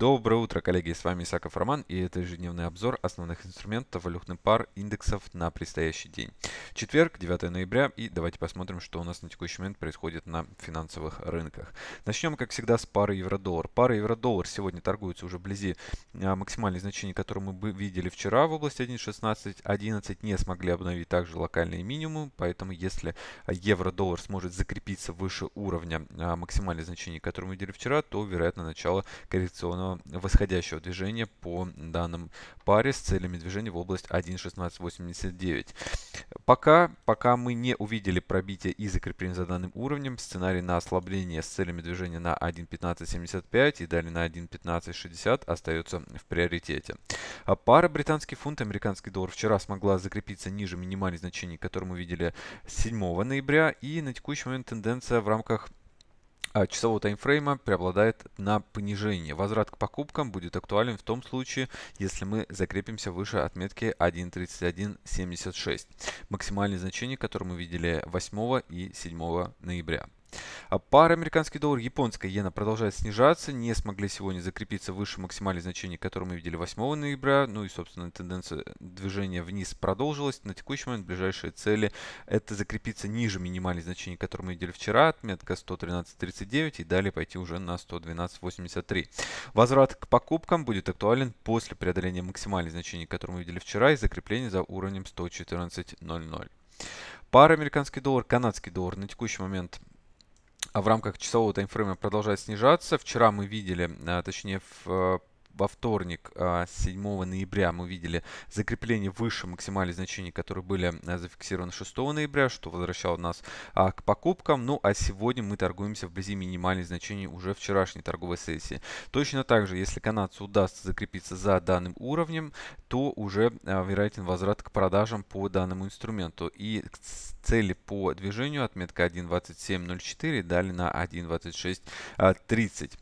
Доброе утро, коллеги! С вами Исаков Роман и это ежедневный обзор основных инструментов валютных пар индексов на предстоящий день. Четверг, 9 ноября и давайте посмотрим, что у нас на текущий момент происходит на финансовых рынках. Начнем, как всегда, с пары евро-доллар. Пара евро-доллар сегодня торгуется уже вблизи а, максимальных значений, которые мы видели вчера в области 1.16.11. Не смогли обновить также локальные минимумы, поэтому если евро-доллар сможет закрепиться выше уровня а, максимальных значений, которые мы видели вчера, то вероятно начало коррекционного а, восходящего движения по данным паре с целями движения в область 1.1689. Пока, пока мы не увидели пробитие и закрепление за данным уровнем, сценарий на ослабление с целями движения на 1.1575 и далее на 1.1560 остается в приоритете. А пара британский фунт, американский доллар вчера смогла закрепиться ниже минимальных значений, которые мы видели 7 ноября, и на текущий момент тенденция в рамках а, часового таймфрейма преобладает на понижение. Возврат к покупкам будет актуален в том случае, если мы закрепимся выше отметки 1.3176, максимальное значение, которое мы видели 8 и 7 ноября. А пара американский доллар, японская иена продолжает снижаться, не смогли сегодня закрепиться выше максимальных значений, которые мы видели 8 ноября. Ну и, собственно, тенденция движения вниз продолжилась. На текущий момент ближайшие цели это закрепиться ниже минимальных значений, которые мы видели вчера, отметка 113.39 и далее пойти уже на 112.83. Возврат к покупкам будет актуален после преодоления максимальных значений, которые мы видели вчера и закрепления за уровнем 114.00. Пара американский доллар, канадский доллар на текущий момент а в рамках часового таймфрейма продолжает снижаться. Вчера мы видели, э, точнее в э, во вторник, 7 а, ноября, мы видели закрепление выше максимальных значений, которые были а, зафиксированы 6 ноября, что возвращало нас а, к покупкам. Ну а сегодня мы торгуемся вблизи минимальных значений уже вчерашней торговой сессии. Точно так же, если канадцу удастся закрепиться за данным уровнем, то уже вероятен возврат к продажам по данному инструменту. И цели по движению отметка 1.2704 дали на 1.2630.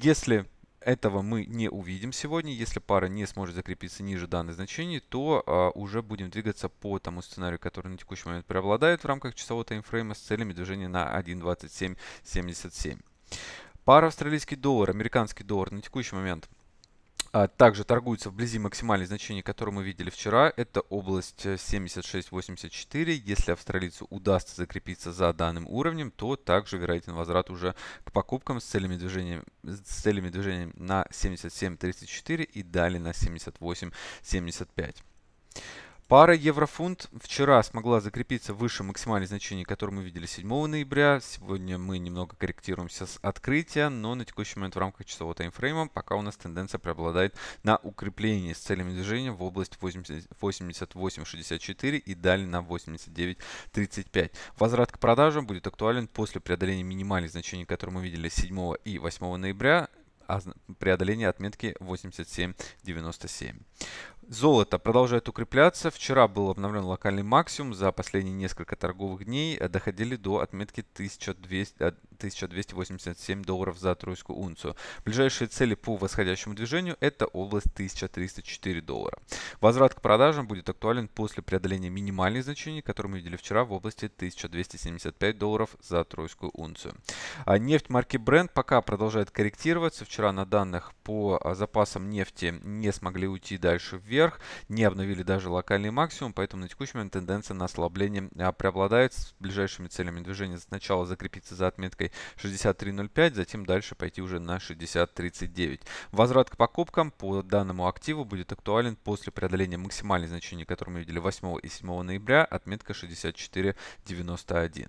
Если этого мы не увидим сегодня. Если пара не сможет закрепиться ниже данных значения, то а, уже будем двигаться по тому сценарию, который на текущий момент преобладает в рамках часового таймфрейма с целями движения на 1.2777. Пара австралийский доллар, американский доллар на текущий момент – а, также торгуется вблизи максимальных значений, которые мы видели вчера. Это область 76.84. Э, Если австралийцу удастся закрепиться за данным уровнем, то также вероятен возврат уже к покупкам с целями движения, с целями движения на 77.34 и далее на 78.75. Пара еврофунт вчера смогла закрепиться выше максимальных значений, которые мы видели 7 ноября. Сегодня мы немного корректируемся с открытия, но на текущий момент в рамках часового таймфрейма пока у нас тенденция преобладает на укреплении с целями движения в область 88.64 и далее на 89.35. Возврат к продажам будет актуален после преодоления минимальных значений, которые мы видели 7 и 8 ноября а преодоление отметки 87.97. Золото продолжает укрепляться. Вчера был обновлен локальный максимум. За последние несколько торговых дней э, доходили до отметки 1200, 1287 э, долларов за тройскую унцию. Ближайшие цели по восходящему движению – это область 1304 доллара. Возврат к продажам будет актуален после преодоления минимальных значений, которые мы видели вчера в области 1275 долларов за тройскую унцию. А нефть марки Brent пока продолжает корректироваться. Вчера на данных по а, запасам нефти не смогли уйти дальше вверх вверх, не обновили даже локальный максимум, поэтому на текущий момент тенденция на ослабление а, преобладает с ближайшими целями движения сначала закрепиться за отметкой 63.05, затем дальше пойти уже на 60.39. Возврат к покупкам по данному активу будет актуален после преодоления максимальной значения, которое мы видели 8 и 7 ноября, отметка 64.91.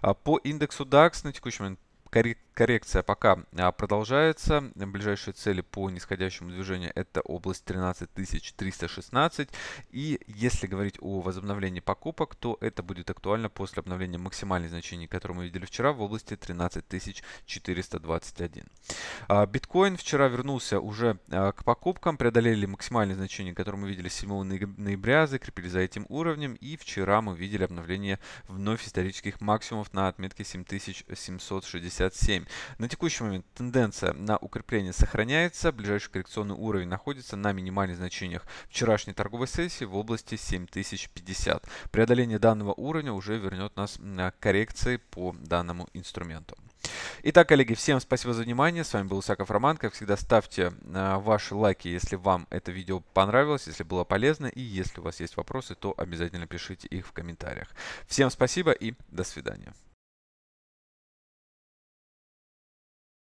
А, по индексу DAX на текущий момент Коррекция пока а, продолжается. Ближайшие цели по нисходящему движению это область 13316. И если говорить о возобновлении покупок, то это будет актуально после обновления максимальных значений, которые мы видели вчера в области 13421. А, биткоин вчера вернулся уже а, к покупкам, преодолели максимальные значения, которые мы видели 7 ноября, закрепили за этим уровнем. И вчера мы видели обновление вновь исторических максимумов на отметке 7760. 67. На текущий момент тенденция на укрепление сохраняется. Ближайший коррекционный уровень находится на минимальных значениях вчерашней торговой сессии в области 7050. Преодоление данного уровня уже вернет нас на э, коррекции по данному инструменту. Итак, коллеги, всем спасибо за внимание. С вами был Усаков Роман. Как всегда, ставьте э, ваши лайки, если вам это видео понравилось, если было полезно. И если у вас есть вопросы, то обязательно пишите их в комментариях. Всем спасибо и до свидания.